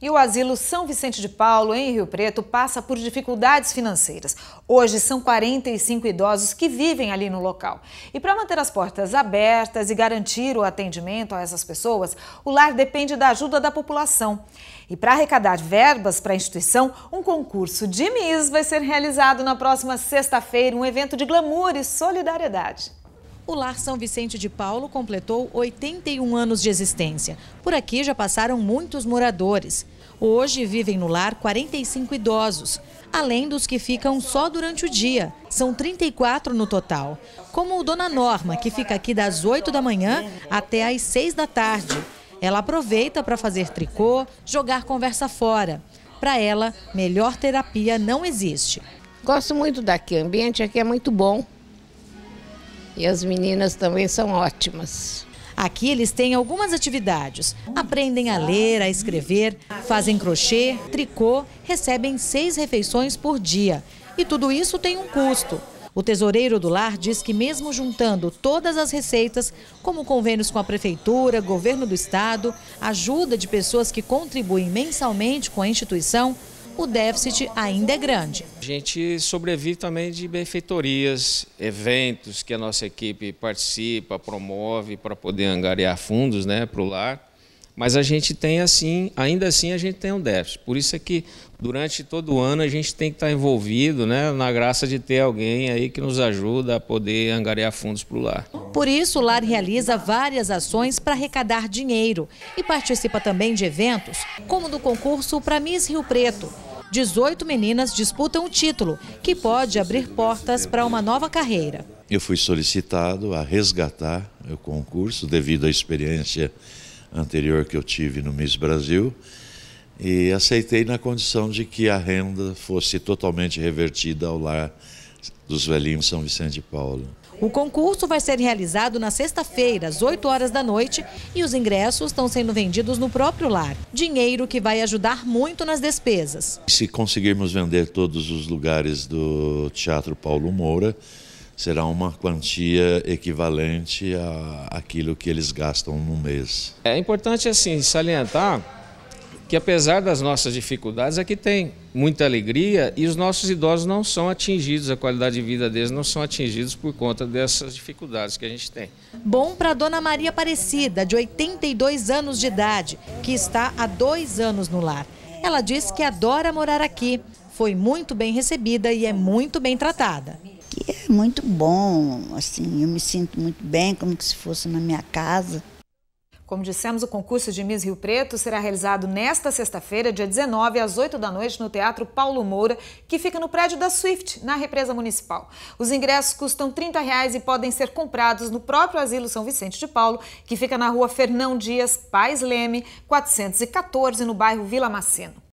E o asilo São Vicente de Paulo, em Rio Preto, passa por dificuldades financeiras. Hoje são 45 idosos que vivem ali no local. E para manter as portas abertas e garantir o atendimento a essas pessoas, o lar depende da ajuda da população. E para arrecadar verbas para a instituição, um concurso de MIS vai ser realizado na próxima sexta-feira, um evento de glamour e solidariedade. O Lar São Vicente de Paulo completou 81 anos de existência. Por aqui já passaram muitos moradores. Hoje vivem no lar 45 idosos, além dos que ficam só durante o dia. São 34 no total. Como o Dona Norma, que fica aqui das 8 da manhã até às 6 da tarde. Ela aproveita para fazer tricô, jogar conversa fora. Para ela, melhor terapia não existe. Gosto muito daqui, o ambiente aqui é muito bom. E as meninas também são ótimas. Aqui eles têm algumas atividades. Aprendem a ler, a escrever, fazem crochê, tricô, recebem seis refeições por dia. E tudo isso tem um custo. O tesoureiro do lar diz que mesmo juntando todas as receitas, como convênios com a prefeitura, governo do estado, ajuda de pessoas que contribuem mensalmente com a instituição, o déficit ainda é grande. A gente sobrevive também de benfeitorias, eventos que a nossa equipe participa, promove para poder angariar fundos né, para o lar. Mas a gente tem assim, ainda assim a gente tem um déficit. Por isso é que durante todo o ano a gente tem que estar tá envolvido, né, na graça de ter alguém aí que nos ajuda a poder angariar fundos para o lar. Por isso o lar realiza várias ações para arrecadar dinheiro e participa também de eventos, como do concurso para Miss Rio Preto, 18 meninas disputam o título, que pode abrir portas para uma nova carreira. Eu fui solicitado a resgatar o concurso devido à experiência anterior que eu tive no Miss Brasil e aceitei na condição de que a renda fosse totalmente revertida ao lar dos velhinhos São Vicente de Paulo. O concurso vai ser realizado na sexta-feira, às 8 horas da noite, e os ingressos estão sendo vendidos no próprio lar. Dinheiro que vai ajudar muito nas despesas. Se conseguirmos vender todos os lugares do Teatro Paulo Moura, será uma quantia equivalente àquilo que eles gastam no mês. É importante assim salientar que apesar das nossas dificuldades, aqui é tem muita alegria e os nossos idosos não são atingidos, a qualidade de vida deles não são atingidos por conta dessas dificuldades que a gente tem. Bom para Dona Maria Aparecida, de 82 anos de idade, que está há dois anos no lar. Ela diz que adora morar aqui, foi muito bem recebida e é muito bem tratada. É muito bom, assim, eu me sinto muito bem, como se fosse na minha casa. Como dissemos, o concurso de Miss Rio Preto será realizado nesta sexta-feira, dia 19, às 8 da noite, no Teatro Paulo Moura, que fica no prédio da Swift, na Represa Municipal. Os ingressos custam R$ 30 e podem ser comprados no próprio Asilo São Vicente de Paulo, que fica na rua Fernão Dias Pais Leme, 414, no bairro Vila Maceno.